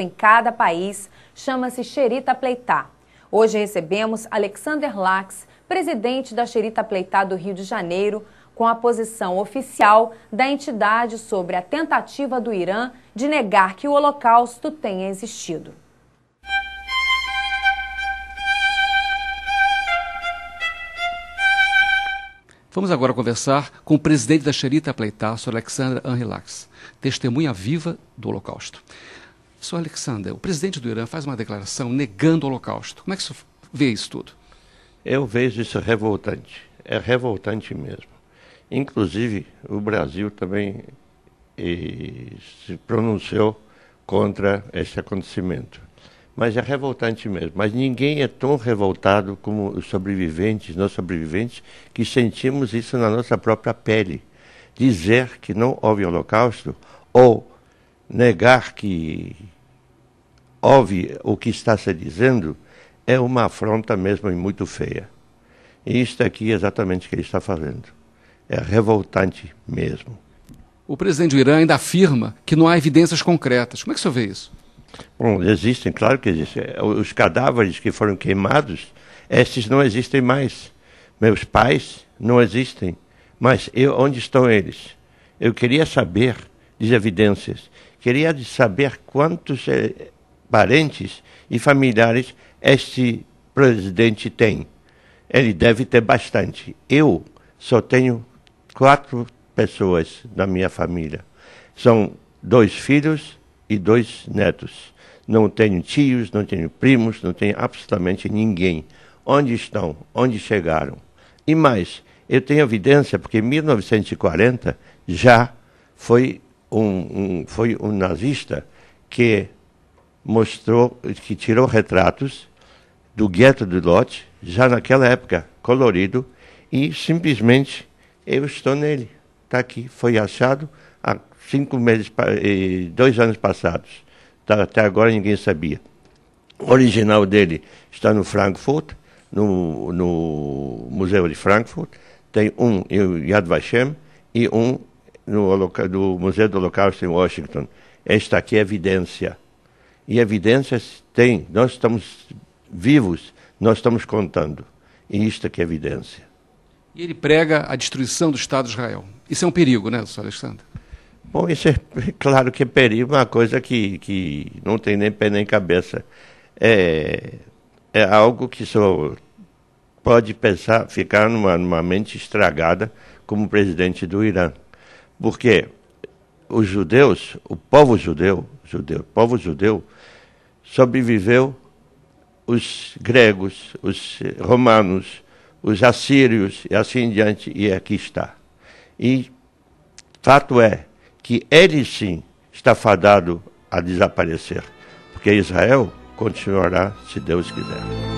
em cada país chama-se Xerita Pleitá. Hoje recebemos Alexander Lax, presidente da Xerita Pleitá do Rio de Janeiro, com a posição oficial da entidade sobre a tentativa do Irã de negar que o Holocausto tenha existido. Vamos agora conversar com o presidente da Xerita Pleitaço, Alexandra Lax, testemunha viva do Holocausto. Sr. Alexander, o presidente do Irã faz uma declaração negando o Holocausto. Como é que você vê isso tudo? Eu vejo isso revoltante. É revoltante mesmo. Inclusive, o Brasil também eh, se pronunciou contra esse acontecimento. Mas é revoltante mesmo. Mas ninguém é tão revoltado como os sobreviventes, nós sobreviventes, que sentimos isso na nossa própria pele. Dizer que não houve holocausto ou negar que houve o que está se dizendo é uma afronta mesmo e muito feia. E isto aqui é exatamente o que ele está fazendo. É revoltante mesmo. O presidente do Irã ainda afirma que não há evidências concretas. Como é que o senhor vê isso? Bom, existem, claro que existem. Os cadáveres que foram queimados, esses não existem mais. Meus pais não existem. Mas eu, onde estão eles? Eu queria saber de evidências. Queria saber quantos eh, parentes e familiares este presidente tem. Ele deve ter bastante. Eu só tenho quatro pessoas da minha família. São dois filhos e dois netos. Não tenho tios, não tenho primos, não tenho absolutamente ninguém. Onde estão? Onde chegaram? E mais, eu tenho evidência porque em 1940 já foi um, um foi um nazista que mostrou que tirou retratos do gueto do lote, já naquela época colorido, e simplesmente eu estou nele. Está aqui, foi achado há cinco meses, dois anos passados. Tá, até agora ninguém sabia. O original dele está no Frankfurt, no, no Museu de Frankfurt. Tem um em Yad Vashem e um no, do Museu do Holocausto em Washington. Esta aqui é evidência e evidências tem. Nós estamos vivos, nós estamos contando. E isto é que é evidência. E ele prega a destruição do Estado de Israel. Isso é um perigo, né, senhor Alexandre? Bom, isso é claro que é perigo, é uma coisa que, que não tem nem pé nem cabeça. É, é algo que só pode pensar, ficar numa, numa mente estragada como presidente do Irã. Porque os judeus, o povo judeu, judeu, povo judeu, sobreviveu os gregos, os romanos, os assírios e assim em diante, e aqui está. E fato é que ele sim está fadado a desaparecer, porque Israel continuará se Deus quiser.